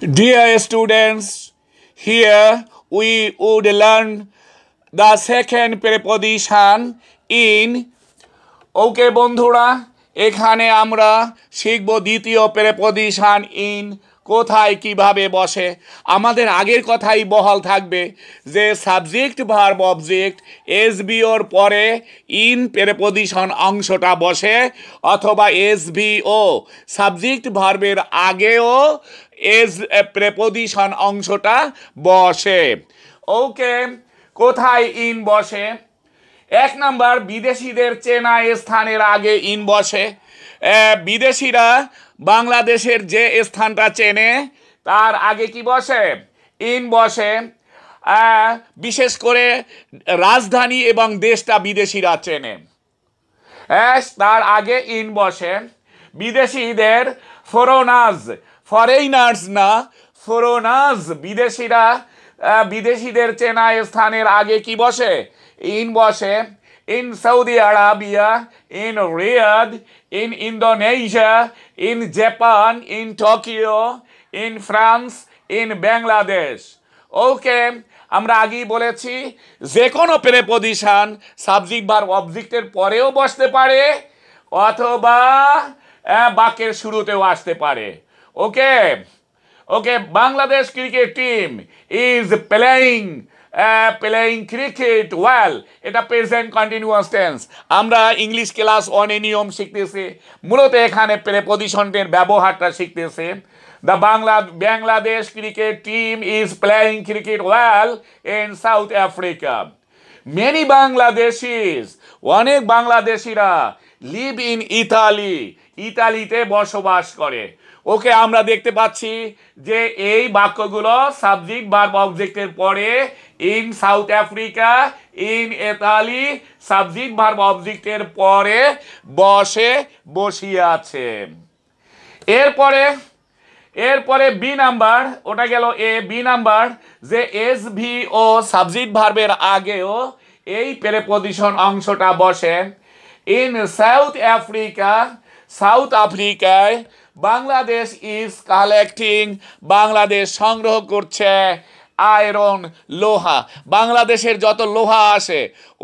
Dear students, here we would learn the second preposition in ওকে বন্ধুরা এখানে আমরা শিখব দ্বিতীয় প্রেপোজিশন ইন কোথায় কিভাবে বসে আমাদের আগের কথাই বহাল থাকবে যে সাবজেক্ট ভার্ব অবজেক্ট এস বিওর পরে ইন প্রেপোজিশন অংশটা বসে অথবা এস ও সাবজেক্ট ভার্বের আগেও এজ প্রেপোজিশন অংশটা বসে ওকে কোথায় ইন বসে এক নাম্বার বিদেশিদের চেনা স্থানের আগে ইন বসে বিদেশিরা বাংলাদেশের যে স্থানটা চেনে তার আগে কি বসে ইন বসে বিশেষ করে রাজধানী এবং দেশটা বিদেশিরা চেনে তার আগে ইন বসে বিদেশিদের ফোরোনাজ ফরেইনার্স না ফরোনার্স বিদেশিরা বিদেশিদের চেনা স্থানের আগে কি বসে ইন বসে in Saudi Arabia in Riyadh in Indonesia in Japan in Tokyo in France in Bangladesh okay আমরা আগেই বলেছি যে কোনো প্রেপোজিশন সাবজেক্ট বা অবজেক্টের পরেও বসতে পারে অথবা বাক্যের শুরুতেও আসতে পারে okay okay Bangladesh cricket team is playing playing cricket well এটা প্রেজেন্ট কন্টিনিউয়াস টেন্স আমরা ইংলিশ ক্লাস এ নিয়ম শিখতেছি মূলত এখানে প্রেপোজিশনের ব্যবহারটা শিখতেছে the Bangla Bangladesh cricket team is playing cricket well in South Africa many Bangladeshis অনেক বাংলাদেশিরা লিভ ইন ইতালি ইতালিতে বসবাস করে ওকে আমরা দেখতে পাচ্ছি যে এই বাক্যগুলো সাবজেক্ট বা অবজেক্টের পরে in South Africa in Italy subject verb অবজেক্টের পরে বসে বসিয়ে আছে এরপরে এরপরে বি নাম্বার ওটা গেল এ বি নাম্বার যে এস ভি ও সাবজেক্ট ভার্বের আগেও এই প্রেপোজিশন অংশটা বসে ইন সাউথ আফ্রিকা সাউথ আফ্রিকায় বাংলাদেশ ইজ কালেক্টিং বাংলাদেশ সংগ্রহ করছে আয়রন লোহা বাংলাদেশের যত লোহা আসে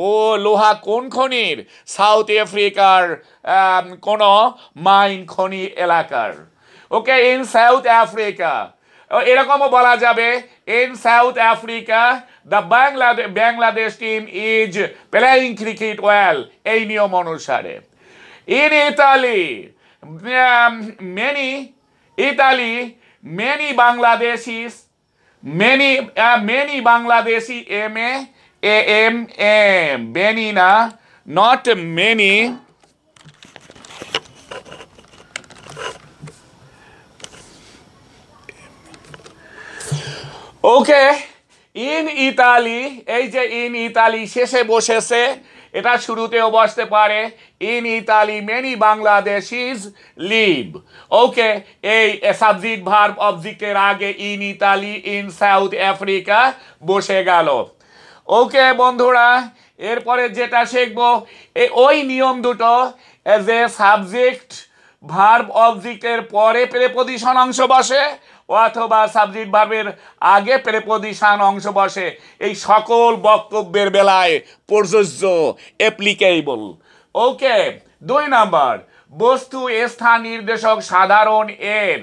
ও লোহা কোন খনির সাউথ আফ্রিকার কোনো মাইন খনি এলাকার ওকে ইন সাউথ আফ্রিকা এরকমও বলা যাবে in South Africa the Bangladesh Bangladesh team is playing cricket well এই নিয়ম অনুসারে In Italy, um, many Italy, many Bangladeshis, many uh, many Bangladeshi M A A M A many na not many. Okay in Italy এই যে in Italy শেষে বসেছে এটা শুরুতেও বসতে পারে in Italy, many Bangladeshis live. Okay, a, a subject verb objected আগে in Italy, in South Africa বসে গেল ওকে বন্ধুরা এরপরে যেটা শিখবো ওই নিয়ম দুটো যে সাবজেক্ট ভার্ব অবজেক্টের পরে প্রেপোজিশন অংশ বসে অথবা সাবজেক্ট ভার্বের আগে প্রেপোজিশন অংশ বসে এই সকল বক্তব্যের বেলায় প্রযোজ্য অ্যাপ্লিকেবল ওকে দুই নাম্বার বস্তু স্থান নির্দেশক সাধারণ এর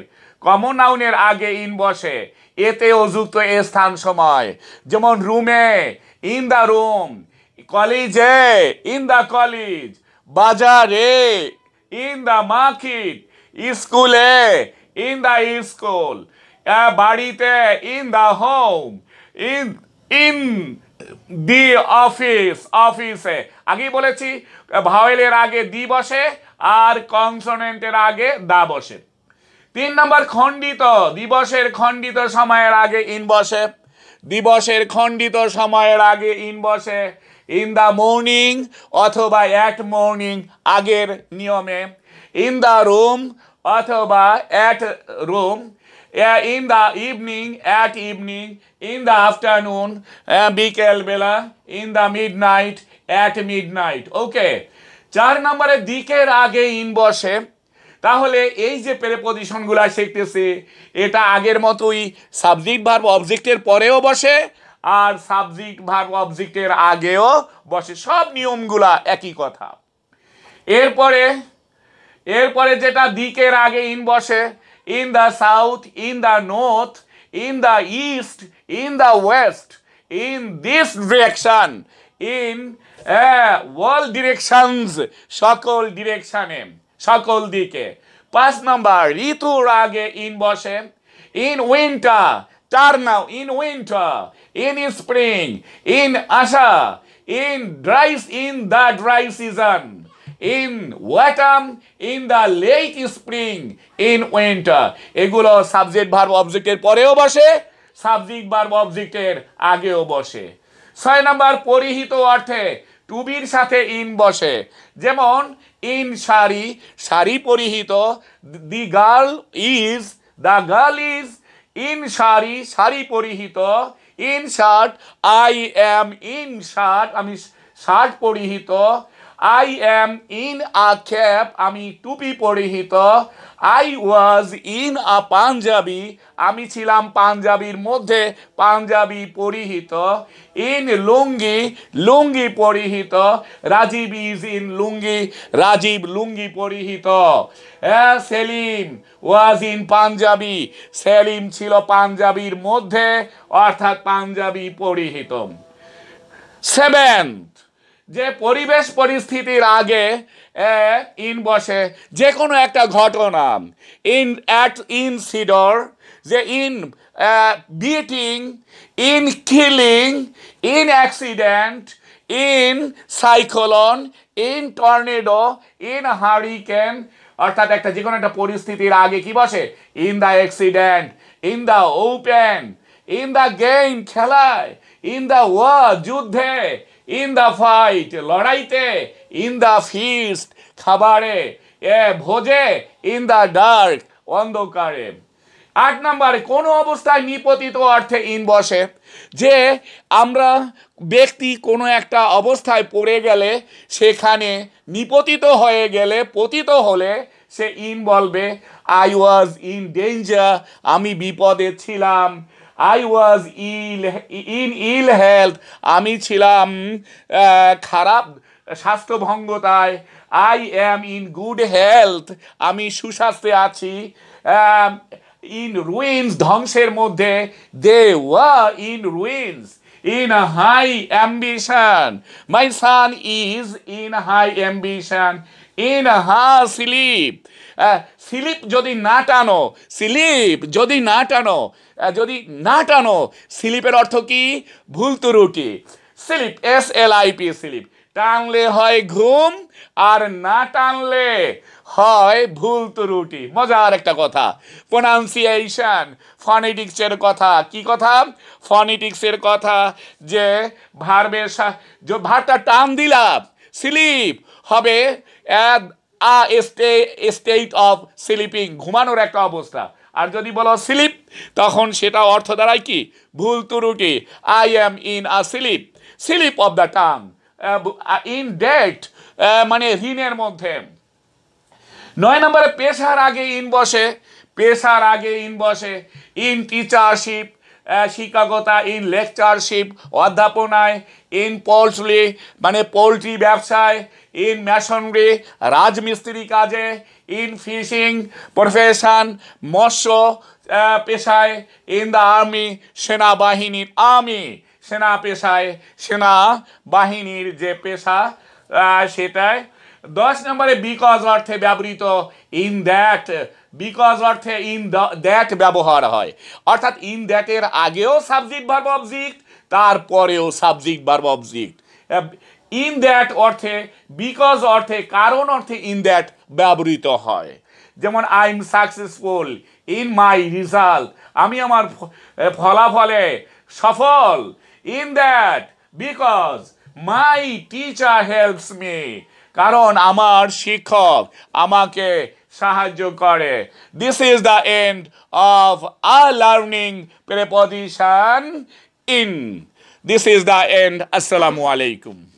কমন নাউনের আগে ইন বসে এতে অযুক্ত স্থান সময় যেমন রুমে ইন দ্য রুম কলেজে ইন দ্য কলেজ বাজারে ইন দ্য মার্কেট স্কুলে ইন দ্য স্কুল বাড়িতে in the home in in the office অফিসে আগেই বলেছি ভাওয়েলের আগে দি বসে আর কনসোনেন্টের আগে দা বসে তিন নম্বর খণ্ডিত দিবসের খণ্ডিত সময়ের আগে ইন বসে দিবসের খণ্ডিত সময়ের আগে ইন বসে ইন দ্য মর্নিং অথবা অ্যাট মর্নিং আগের নিয়মে ইন দ্য রুম অথবা at room in evening evening, evening in in afternoon বিকেলবেলা বিকেল বেলা mid night at mid night okay চার নম্বরে দিকের আগে ইন বসে তাহলে এই যে প্রেপোজিশনগুলো শিখতেছে এটা আগের মতোই সাবজেক্ট ভার্ব অবজেক্টের পরেও বসে আর সাবজেক্ট ভার্ব অবজেক্টের আগেও বসে সব নিয়মগুলা একই কথা এরপরে এরপরে যেটা দিকের আগে ইন বসে in the south, in the north, in the east, in the west, in this direction, in uh, all directions, shakol direction, shakol dike. Pass number, ritu rage in boshe, in winter, tarna, in winter, in spring, in asha, in dry, in the dry season. In autumn in the late spring in winter এগুলো subject verb অবজেক্টের পরেও বসে subject verb অবজেক্টের আগেও বসে ছয় number পরিহিত অর্থে টুবির সাথে ইন বসে যেমন ইন শাড়ি শাড়ি পরিহিত the girl is the girl is in sari sari পরিহিত in shirt I am in shirt আমি শার্ট পরিহিত I am in a cap আমি টুপি পরিহিত I was in a panjabi আমি ছিলাম পাঞ্জাবির মধ্যে পাঞ্জাবি পরিহিত ইন লুঙ্গি লুঙ্গি পরিহিত রাজীব ইজ ইন লুঙ্গি রাজীব লুঙ্গি পরিহিত হ্যাঁ সেলিম ওয়াজ ইন পাঞ্জাবি সেলিম ছিল পাঞ্জাবির মধ্যে অর্থাৎ পাঞ্জাবি পরিহিত সেভেন্থ যে পরিবেশ পরিস্থিতির আগে ইন বসে যে কোনো একটা ঘটনা ইন অ্যাট ইন সিডর যে in beating in killing in accident in cyclone in tornado in hurricane অর্থাৎ একটা যে কোনো একটা পরিস্থিতির আগে কি বসে in the accident in the open in the game খেলায় ইন দ্য ওয়ার যুদ্ধে ইন দ্য ফাইট লড়াইতে ইন দ্য ফিস্ট খাবারে এ ভোজে ইন দ্য ডার্ক অন্ধকারে আট নাম্বার কোনো অবস্থায় নিপতিত অর্থে ইন বসে যে আমরা ব্যক্তি কোনো একটা অবস্থায় পড়ে গেলে সেখানে নিপতিত হয়ে গেলে পতিত হলে সে ইন বলবে আই ওয়াজ ইন ডেঞ্জার আমি বিপদে ছিলাম I was ill in ill health আমি ছিলাম খারাপ স্বাস্থ্যভঙ্গতায় I am in good health আমি সুস্বাস্থ্যে আছি ইন রুইন্স ধ্বংসের মধ্যে they were in ruins in high ambition my son is in high ambition in হা স্লিপ স্লিপ যদি না টানো স্লিপ যদি না টানো যদি না টানো স্লিপের অর্থ কি ভুল ত্রুটি slip S L I P slip টানলে হয় ঘুম আর না টানলে হয় ভুল ত্রুটি মজার একটা কথা প্রোনাউন্সিয়েশন ফনেটিক্সের কথা কি কথা ফনেটিক্সের কথা যে ভার্বের যে ভারটা টান দিলাম স্লিপ হবে a stay state of sleeping ঘুমানোর একটা অবস্থা আর যদি বলো স্লিপ তখন সেটা অর্থ দ্বারায় কি ভুল তুরুটি I am in a slip slip of the tongue in debt মানে ঋণের মধ্যে নয় নম্বরে পেশার আগে ইন বসে পেশার আগে ইন বসে ইন টিচারশিপ শিকাগোতা ইন লেকচারশিপ অধ্যাপনায় ইন পোল্ট্রি মানে পোলট্রি ব্যবসায় ইন ম্যাশনরি রাজমিস্ত্রি কাজে ইন ফিশিং প্রফেশন মৎস্য পেশায় ইন দ্য আর্মি সেনাবাহিনীর আর্মি সেনা পেশায় সেনাবাহিনীর যে পেশা সেটায় দশ নম্বরে বিকজ অর্থে ব্যবহৃত ইন দ্যাট বিকজ অর্থে ইন দ্যাট ব্যবহার হয় অর্থাৎ ইন দ্যাটের আগেও সাবজেক্ট ভার্ব অবজেক্ট তারপরেও subject verb object in that অর্থে বিকজ অর্থে কারণ অর্থে ইন দ্যাট ব্যবহৃত হয় যেমন I am successful in my result আমি আমার ফলাফলে সফল in that because my teacher helps me কারণ আমার শিক্ষক আমাকে সাহায্য করে this is the end of a learning preposition in this is the and আসসালামু আলাইকুম